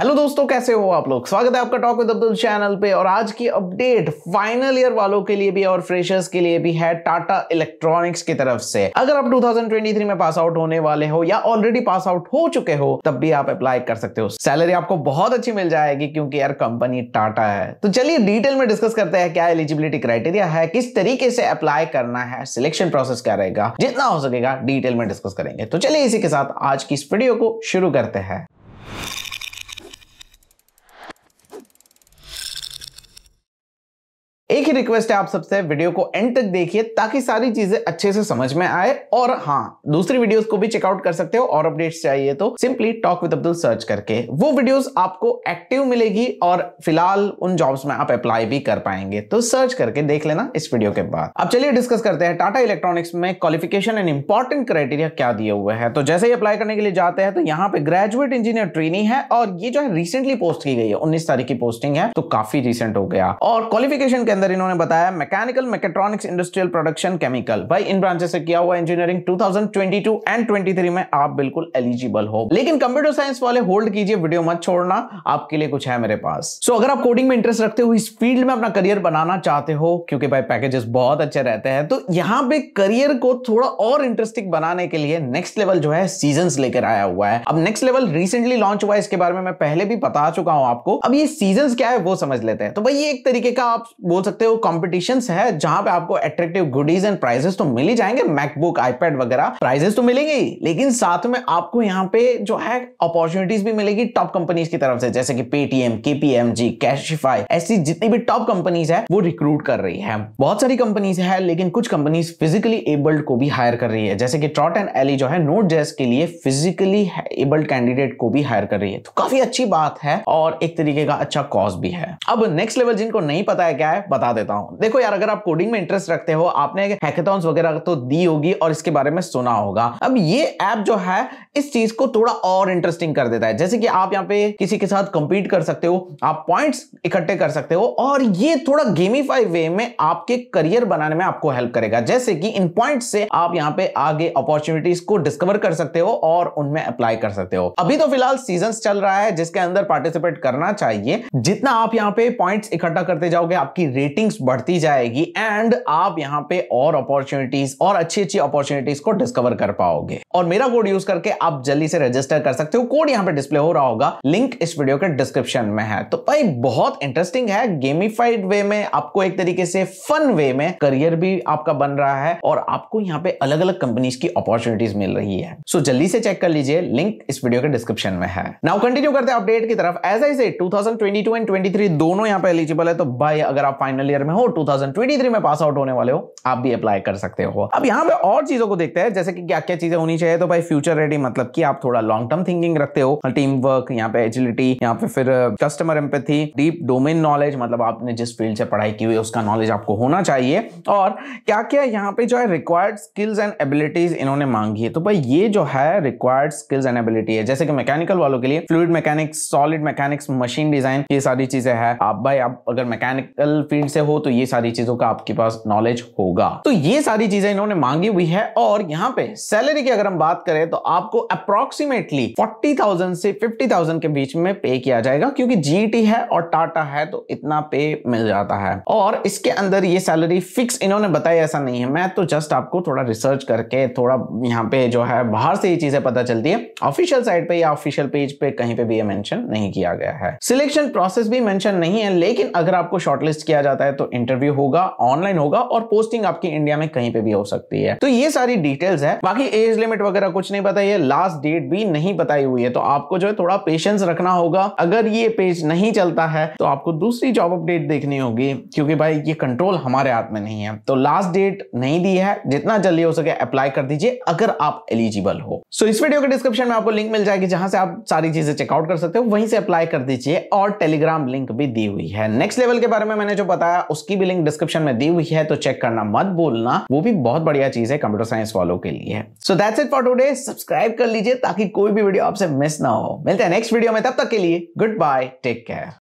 hello दोस्तों कैसे हो आप लोग स्वागत है आपका टॉक विद अब्दुल चैनल पे और आज की अपडेट फाइनल ईयर वालों के लिए भी और फ्रेशर्स के लिए भी है टाटा इलेक्ट्रॉनिक्स की तरफ से अगर आप 2023 में पास आउट होने वाले हो या ऑलरेडी पास आउट हो चुके हो तब भी आप अप्लाई कर सकते हो सैलरी आपको बहुत अच्छी मिल जाएगी क्योंकि यार कंपनी टाटा है तो चलिए डिटेल में डिस्कस करते हैं क्या एलिजिबिलिटी क्राइटेरिया है किस तरीके से अप्लाई करना है सिलेक्शन प्रोसेस क्या रहेगा जितना हो सकेगा डिटेल में डिस्कस करेंगे तो चलिए इसी के साथ आज की इस वीडियो को शुरू करते हैं रिक्वेस्ट है आप सबसे वीडियो को एंड तक देखिए ताकि सारी चीजें अच्छे से समझ में आए और हाँ दूसरी वीडियोस को भी चेकआउट कर सकते हो और अपडेट्स चाहिए तो simply talk with Abdul search करके वो वीडियोस आपको एक्टिव मिलेगी और फिलहाल उन जॉब्स में आप अप्लाई भी कर पाएंगे तो सर्च करके देख लेना इस वीडियो के बाद अब चलिए डिस्कस करते हैं टाटा इलेक्ट्रॉनिक्स में क्वालिफिकेशन एंड इंपॉर्टेंट क्राइटेरिया क्या दिए हुए हैं तो जैसे ही अप्लाई करने के लिए जाते हैं तो यहाँ पे ग्रेजुएट इंजीनियर ट्रेनिंग है और ये जो है रिसेंटली पोस्ट की गई है उन्नीस तारीख की पोस्टिंग है तो काफी रिसेंट हो गया और क्वालिफिकेशन के अंदर इन्होंने उन्होंने बताया mechanical mechatronics industrial production chemical भाई इन ब्रांचेस से किया हुआ इंजीनियरिंग 2022 एंड 23 में आप बिल्कुल एलिजिबल हो लेकिन कंप्यूटर साइंस वाले होल्ड कीजिए वीडियो मत छोड़ना आपके लिए कुछ है मेरे पास सो so, अगर आप कोडिंग में इंटरेस्ट रखते हो इस फील्ड में अपना करियर बनाना चाहते हो क्योंकि भाई पैकेजेस बहुत अच्छे रहते हैं तो यहाँ पे करियर को थोड़ा और इंटरेस्टिंग बनाने के लिए नेक्स्ट लेवल जो है सीजन लेकर आया हुआ है अब नेक्स्ट लेवल रिसेंटली लॉन्च हुआ है इसके बारे में मैं पहले भी बता चुका हूँ आपको अब ये सीजन क्या है वो समझ लेते हैं तो भाई ये एक तरीके का आप बोल सकते हो वो कॉम्पिटिशन्स है जहां पे आपको अट्रैक्टिव गुडीज एंड प्राइजेस तो मिल ही जाएंगे मैकबुक आईपैड वगैरह प्राइजेस तो मिलेंगे ही लेकिन साथ में आपको यहाँ पे जो है अपॉर्चुनिटीज भी मिलेगी टॉप कंपनीज की तरफ से जैसे कि पेटीएम केपीएमजी कैशिफाई ऐसी जितनी भी टॉप कंपनीज है वो रिक्रूट कर रही है बहुत सारी कंपनीज है लेकिन कुछ कंपनीज फिजिकली एबल्ड को भी हायर कर रही है जैसे कि ट्रॉट एंड एली जो है नोट जेस के लिए फिजिकली एबल्ड कैंडिडेट को भी हायर कर रही है तो काफी अच्छी बात है और एक तरीके का अच्छा कॉज भी है अब नेक्स्ट लेवल जिनको नहीं पता है क्या है बता दे देता हूं देखो यार अगर आप कोडिंग में इंटरेस्ट रखते हो आपने हैकेथॉन्स वगैरह तो दी होगी और इसके बारे में सुना होगा अब ये ऐप जो है इस चीज को थोड़ा और इंटरेस्टिंग कर देता है जैसे कि आप यहाँ पे किसी के साथ कंपीट कर सकते हो आप पॉइंट्स इकट्ठे कर सकते हो और ये थोड़ा गेमीफाई वे में आपके करियर बनाने में आपको हेल्प करेगा जैसे कि इन पॉइंट से आप यहाँ पे आगे अपॉर्चुनिटीज को डिस्कवर कर सकते हो और उनमें अप्लाई कर सकते हो अभी तो फिलहाल सीजन चल रहा है जिसके अंदर पार्टिसिपेट करना चाहिए जितना आप यहाँ पे पॉइंट्स इकट्ठा करते जाओगे आपकी रेटिंग अर्निंग्स बढ़ती जाएगी एंड आप यहाँ पे और अपॉर्चुनिटीज और अच्छी अच्छी अपॉर्चुनिटीज को डिस्कवर कर पाओगे और मेरा कोड यूज करके आप जल्दी से रजिस्टर कर सकते हो कोड यहाँ पे डिस्प्ले हो रहा होगा लिंक इस वीडियो के डिस्क्रिप्शन में है तो भाई बहुत इंटरेस्टिंग है गेमिफाइड वे में आपको एक तरीके से फन वे में करियर भी आपका बन रहा है और आपको यहाँ पे अलग अलग कंपनीज की अपॉर्चुनिटीज मिल रही है सो so, जल्दी से चेक कर लीजिए लिंक इस वीडियो के डिस्क्रिप्शन में है नाउ कंटिन्यू करते हैं अपडेट की तरफ एज आई से 2022 एंड 23 दोनों यहाँ पे एलिजिबल है तो भाई अगर आप फाइनल ईयर ईयर में हो 2023 में पास आउट होने वाले हो आप भी अप्लाई कर सकते हो अब यहाँ पे और चीजों को देखते हैं जैसे कि क्या क्या चीजें होनी चाहिए तो भाई फ्यूचर रेडी मतलब कि आप थोड़ा लॉन्ग टर्म थिंकिंग रखते हो टीम वर्क यहाँ पे एजिलिटी यहाँ पे फिर customer empathy deep domain knowledge मतलब आपने जिस फील्ड से पढ़ाई की हुई उसका नॉलेज आपको होना चाहिए और क्या क्या यहाँ पे जो है रिक्वायर्ड स्किल्स एंड एबिलिटीज इन्होंने मांगी है तो भाई ये जो है रिक्वायर्ड स्किल्स एंड एबिलिटी है जैसे कि मैकेनिकल वालों के लिए fluid mechanics solid mechanics machine design ये सारी चीजें हैं आप भाई आप अगर मैकेनिकल फील्ड से हो तो ये सारी चीजों का आपके पास नॉलेज होगा तो ये सारी चीजें इन्होंने मांगी हुई है और यहाँ पे सैलरी की अगर हम बात करें तो आपको अप्रोक्सीमेटली 40,000 से 50,000 के बीच में पे किया जाएगा क्योंकि जीटी है और टाटा है तो इतना पे मिल जाता है और इसके अंदर ये सैलरी फिक्स इन्होंने बताया ऐसा नहीं है मैं तो जस्ट आपको थोड़ा रिसर्च करके थोड़ा यहाँ पे जो है बाहर से ये चीजें पता चलती है ऑफिशियल साइट पे या ऑफिशियल पेज पे कहीं पे भी ये मेंशन नहीं किया गया है सिलेक्शन प्रोसेस भी मेंशन नहीं है लेकिन अगर आपको शॉर्टलिस्ट किया जाता है तो इंटरव्यू होगा ऑनलाइन होगा और पोस्टिंग आपकी इंडिया में कहीं पे भी हो सकती है तो ये सारी डिटेल्स है बाकी एज लिमिट वगैरह कुछ नहीं बताई है लास्ट डेट भी नहीं बताई हुई है तो आपको जो है थोड़ा पेशेंस रखना होगा अगर ये पेज नहीं चलता है तो आपको दूसरी जॉब अपडेट देखनी होगी क्योंकि भाई ये कंट्रोल हमारे हाथ में नहीं है तो लास्ट डेट नहीं दी है जितना जल्दी हो सके अप्लाई कर दीजिए अगर आप एलिजिबल हो सो इस वीडियो के डिस्क्रिप्शन में आपको लिंक मिल जाएगी जहां से आप सारी चीजें चेकआउट कर सकते हो वहीं से अप्लाई कर दीजिए और टेलीग्राम लिंक भी दी हुई है नेक्स्ट लेवल के बारे में मैंने जो बताया उसकी भी लिंक डिस्क्रिप्शन में दी हुई है तो चेक करना मत बोलना वो भी बहुत बढ़िया चीज है कंप्यूटर साइंस वालों के लिए so that's it for today subscribe कर लीजिए ताकि कोई भी वीडियो आपसे मिस ना हो मिलते हैं नेक्स्ट वीडियो में तब तक के लिए गुड बाय टेक केयर